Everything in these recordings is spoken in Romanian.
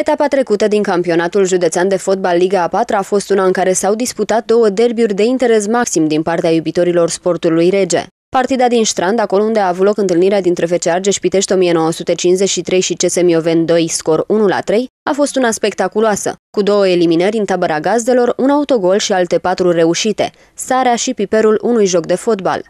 Etapa trecută din campionatul județean de fotbal Liga a 4 a fost una în care s-au disputat două derbiuri de interes maxim din partea iubitorilor sportului rege. Partida din Strand, acolo unde a avut loc întâlnirea dintre FC Argeș Pitești 1953 și CS Mioven 2, scor 1 la 3, a fost una spectaculoasă, cu două eliminări în tabăra gazdelor, un autogol și alte patru reușite, sarea și piperul unui joc de fotbal.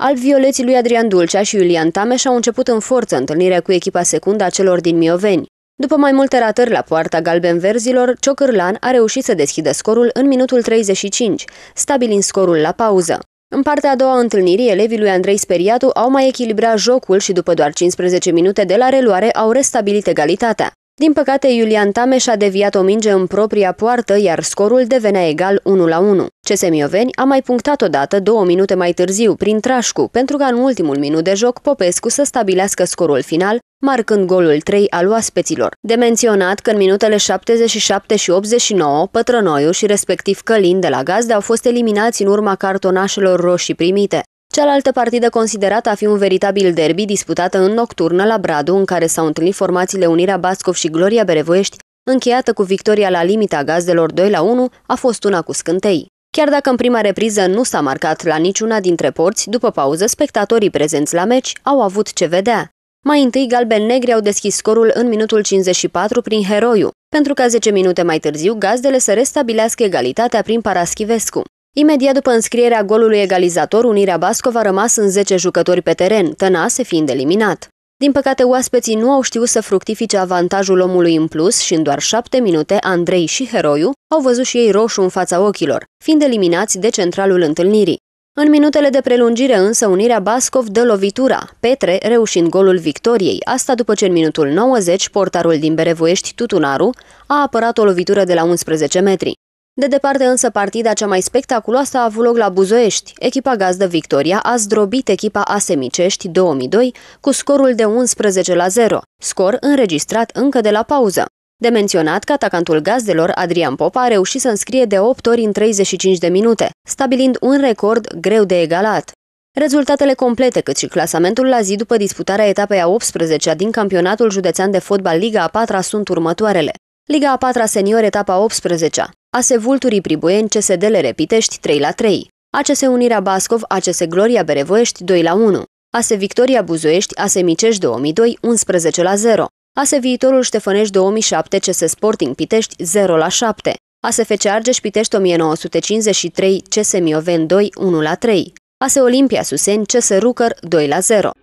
Alb-violeții lui Adrian Dulcea și Iulian Tameș au început în forță întâlnirea cu echipa secundă a celor din Mioveni. După mai multe ratări la poarta galben-verzilor, Ciocârlan a reușit să deschidă scorul în minutul 35, stabilind scorul la pauză. În partea a doua întâlnirii, elevii lui Andrei Speriatu au mai echilibrat jocul și după doar 15 minute de la reluare au restabilit egalitatea. Din păcate, Iulian Tameș a deviat o minge în propria poartă, iar scorul devenea egal 1 1. CS Mioveni a mai punctat odată două minute mai târziu prin Trașcu, pentru ca în ultimul minut de joc Popescu să stabilească scorul final, marcând golul 3 al oaspeților. De menționat că în minutele 77 și 89, Pătrănoiu și respectiv Călin de la Gazde au fost eliminați în urma cartonașelor roșii primite. Cealaltă partidă considerată a fi un veritabil derby disputată în nocturnă la Bradu, în care s-au întâlnit formațiile Unirea Bascov și Gloria Berevoiești, încheiată cu victoria la limita gazdelor 2 la 1, a fost una cu scântei. Chiar dacă în prima repriză nu s-a marcat la niciuna dintre porți, după pauză, spectatorii prezenți la meci au avut ce vedea. Mai întâi, galben-negri au deschis scorul în minutul 54 prin Heroiu, pentru ca 10 minute mai târziu gazdele să restabilească egalitatea prin Paraschivescu. Imediat după înscrierea golului egalizator, Unirea Bascov a rămas în 10 jucători pe teren, Tănase fiind eliminat. Din păcate, oaspeții nu au știut să fructifice avantajul omului în plus și în doar șapte minute Andrei și Heroiu au văzut și ei roșu în fața ochilor, fiind eliminați de centralul întâlnirii. În minutele de prelungire însă Unirea Bascov dă lovitura, Petre reușind golul victoriei, asta după ce în minutul 90 portarul din Berevoiești, Tutunaru, a apărat o lovitură de la 11 metri. De departe însă partida cea mai spectaculoasă a avut loc la Buzoești. Echipa gazdă Victoria a zdrobit echipa Asemicești 2002 cu scorul de 11 la 0, scor înregistrat încă de la pauză. De menționat că atacantul gazdelor, Adrian Popa, a reușit să înscrie de 8 ori în 35 de minute, stabilind un record greu de egalat. Rezultatele complete, cât și clasamentul la zi după disputarea etapei a 18-a din campionatul județean de fotbal Liga a 4-a sunt următoarele. Liga a 4-a senior etapa 18-a. ASE Vulturii Pribuieni CSDL Repitești 3 la 3, ACS Unirea Bascov, ACS Gloria Berevoiești 2 la 1, ASE Victoria Buzoiești, ASE Micești 2002 11 la 0, ASE Viitorul Ștefănești 2007 CS Sporting Pitești 0 la 7, ASFC Argeș Pitești 1953 CS Mioven 2 1 la 3, ASE Olimpia Suseni CS Rucăr 2 la 0.